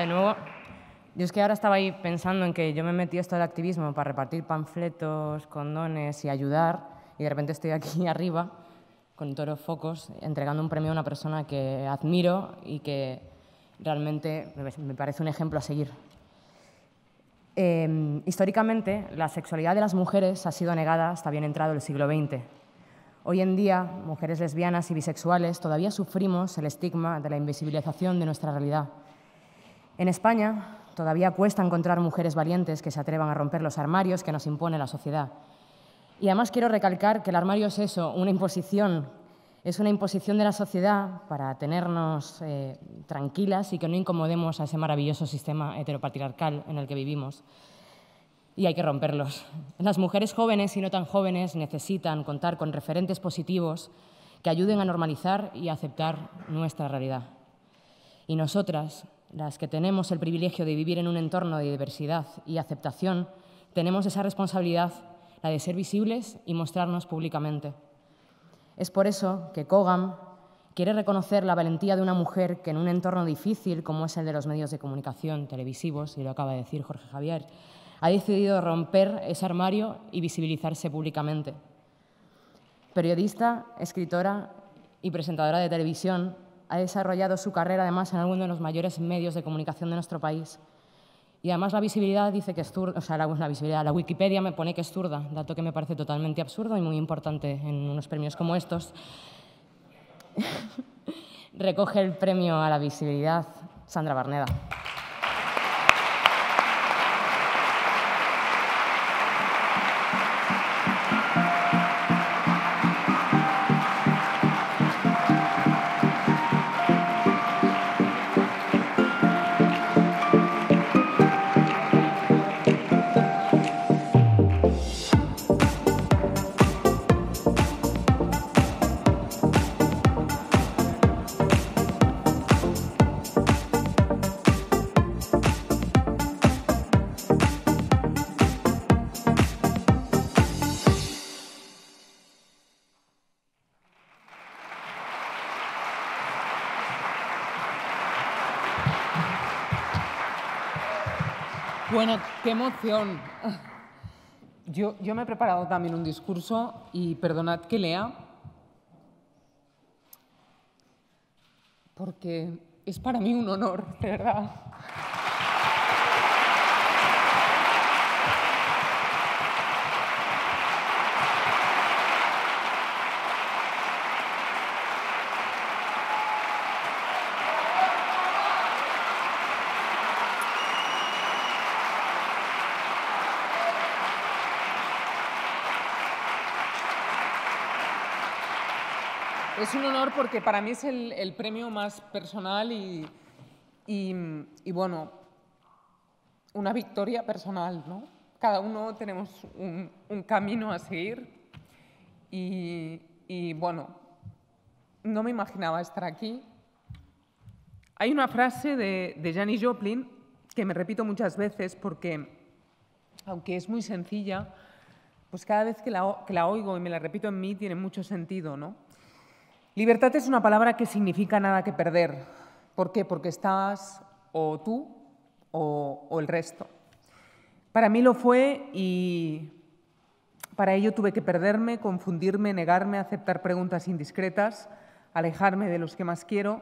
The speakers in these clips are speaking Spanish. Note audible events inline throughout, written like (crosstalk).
de nuevo. Yo es que ahora estaba ahí pensando en que yo me metí esto del activismo para repartir panfletos, condones y ayudar, y de repente estoy aquí (laughs) arriba con toros focos entregando un premio a una persona que admiro y que realmente me parece un ejemplo a seguir. Em, históricamente, la sexualidad de las mujeres ha sido negada hasta bien entrado el siglo XX. Hoy en día, mujeres lesbianas y bisexuales todavía sufrimos el estigma de la invisibilización de nuestra realidad en España todavía cuesta encontrar mujeres valientes que se atrevan a romper los armarios que nos impone la sociedad. Y además quiero recalcar que el armario es eso, una imposición. Es una imposición de la sociedad para tenernos eh, tranquilas y que no incomodemos a ese maravilloso sistema heteropatriarcal en el que vivimos. Y hay que romperlos. Las mujeres jóvenes y no tan jóvenes necesitan contar con referentes positivos que ayuden a normalizar y aceptar nuestra realidad. Y nosotras, las que tenemos el privilegio de vivir en un entorno de diversidad y aceptación, tenemos esa responsabilidad, la de ser visibles y mostrarnos públicamente. Es por eso que Kogan quiere reconocer la valentía de una mujer que en un entorno difícil como es el de los medios de comunicación televisivos, y lo acaba de decir Jorge Javier, ha decidido romper ese armario y visibilizarse públicamente. Periodista, escritora y presentadora de televisión, ha desarrollado su carrera además en alguno de los mayores medios de comunicación de nuestro país. Y además la visibilidad dice que es zurda, o sea, la, visibilidad, la Wikipedia me pone que es zurda, dato que me parece totalmente absurdo y muy importante en unos premios como estos. (laughs) Recoge el premio a la visibilidad Sandra Barneda. Bueno, qué emoción. Yo, yo, me he preparado también un discurso y perdonad que lea, porque es para mí un honor, de verdad. Es un honor porque para mí es el, premio más personal y, bueno, una victoria personal, ¿no? Cada uno tenemos un, camino a seguir y, bueno, no me imaginaba estar aquí. Hay una frase de, Janis Joplin que me repito muchas veces porque, aunque es muy sencilla, pues cada vez que la, que la, oigo y me la repito en mí tiene mucho sentido, ¿no? Libertad es una palabra que significa nada que perder. ¿Por qué? Porque estás o tú o, el resto. Para mí lo fue y para ello tuve que perderme, confundirme, negarme aceptar preguntas indiscretas, alejarme de los que más quiero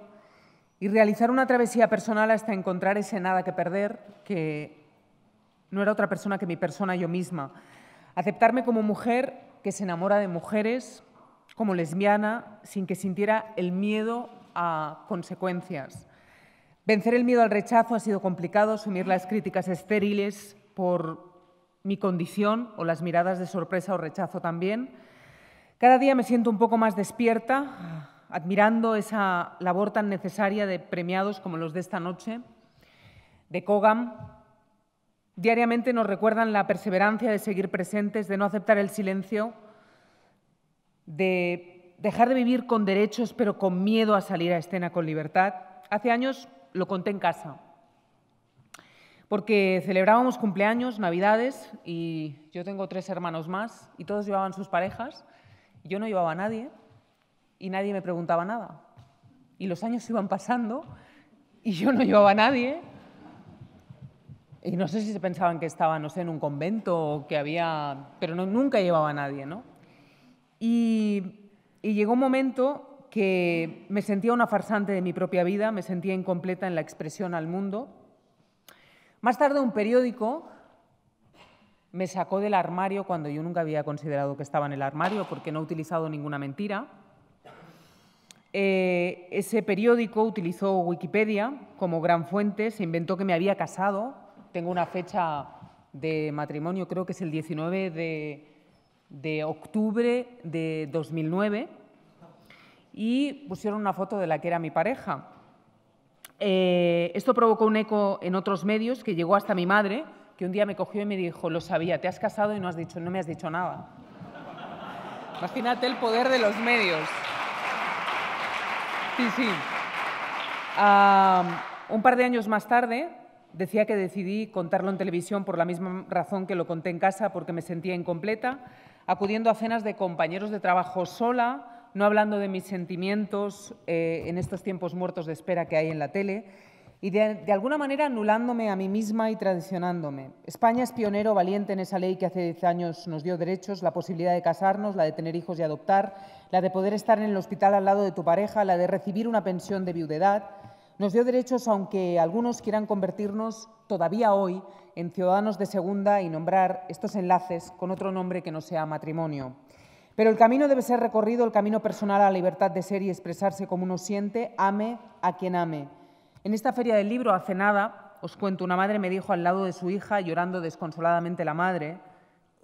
y realizar una travesía personal hasta encontrar ese nada que perder que no era otra persona que mi persona yo misma. Aceptarme como mujer que se enamora de mujeres, como lesbiana sin que sintiera el miedo a consecuencias. Vencer el miedo al rechazo ha sido complicado, asumir las críticas estériles por mi condición o las miradas de sorpresa o rechazo también. Cada día me siento un poco más despierta, admirando esa labor tan necesaria de premiados como los de esta noche, de Kogan. Diariamente nos recuerdan la perseverancia de seguir presentes, de no aceptar el silencio de dejar de vivir con derechos pero con miedo a salir a escena con libertad, hace años lo conté en casa, porque celebrábamos cumpleaños, navidades, y yo tengo tres hermanos más, y todos llevaban sus parejas, y yo no llevaba a nadie, y nadie me preguntaba nada. Y los años iban pasando, y yo no llevaba a nadie, y no sé si se pensaban que estaba, no sé, en un convento, o que había, pero nunca llevaba a nadie, ¿no? Y, llegó un momento que me sentía una farsante de mi propia vida, me sentía incompleta en la expresión al mundo. Más tarde un periódico me sacó del armario cuando yo nunca había considerado que estaba en el armario porque no he utilizado ninguna mentira. Eh, ese periódico utilizó Wikipedia como gran fuente, se inventó que me había casado, tengo una fecha de matrimonio, creo que es el 19 de de octubre de 2009 y pusieron una foto de la que era mi pareja. Eh, esto provocó un eco en otros medios que llegó hasta mi madre, que un día me cogió y me dijo, lo sabía, te has casado y no, has dicho, me has dicho nada. Imagínate el poder de los medios. Sí, sí. un par de años más tarde, decía que decidí contarlo en televisión por la misma razón que lo conté en casa, porque me sentía incompleta acudiendo a cenas de compañeros de trabajo sola, no hablando de mis sentimientos eh, en estos tiempos muertos de espera que hay en la tele, y de, alguna manera anulándome a mí misma y tradicionándome. España es pionero valiente en esa ley que hace 10 años nos dio derechos, la posibilidad de casarnos, la de tener hijos y adoptar, la de poder estar en el hospital al lado de tu pareja, la de recibir una pensión de viudedad. Nos dio derechos aunque algunos quieran convertirnos todavía hoy en ciudadanos de segunda y nombrar estos enlaces con otro nombre que no sea matrimonio. Pero el camino debe ser recorrido, el camino personal a la libertad de ser y expresarse como uno siente, ame a quien ame. En esta feria del libro, hace nada, os cuento, una madre me dijo al lado de su hija, llorando desconsoladamente la madre,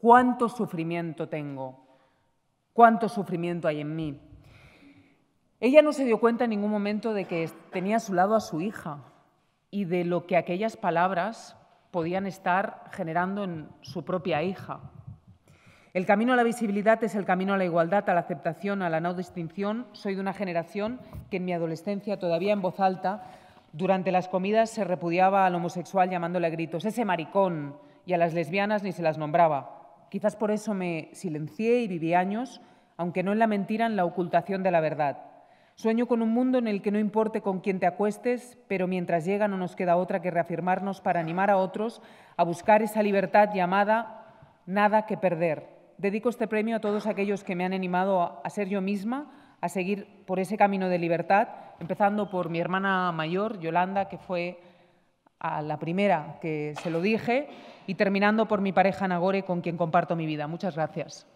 cuánto sufrimiento tengo, cuánto sufrimiento hay en mí. Ella no se dio cuenta en ningún momento de que tenía a su lado a su hija y de lo que aquellas palabras podían estar generando en su propia hija. El camino a la visibilidad es el camino a la igualdad, a la aceptación, a la no distinción. Soy de una generación que en mi adolescencia, todavía en voz alta, durante las comidas se repudiaba al homosexual llamándole a gritos ese maricón y a las lesbianas ni se las nombraba. Quizás por eso me silencié y viví años, aunque no en la mentira, en la ocultación de la verdad. Sueño con un mundo en el que no importe con quién te acuestes, pero mientras llega no nos queda otra que reafirmarnos para animar a otros a buscar esa libertad llamada nada que perder. Dedico este premio a todos aquellos que me han animado a ser yo misma, a seguir por ese camino de libertad, empezando por mi hermana mayor, Yolanda, que fue la primera que se lo dije, y terminando por mi pareja Nagore, con quien comparto mi vida. Muchas gracias.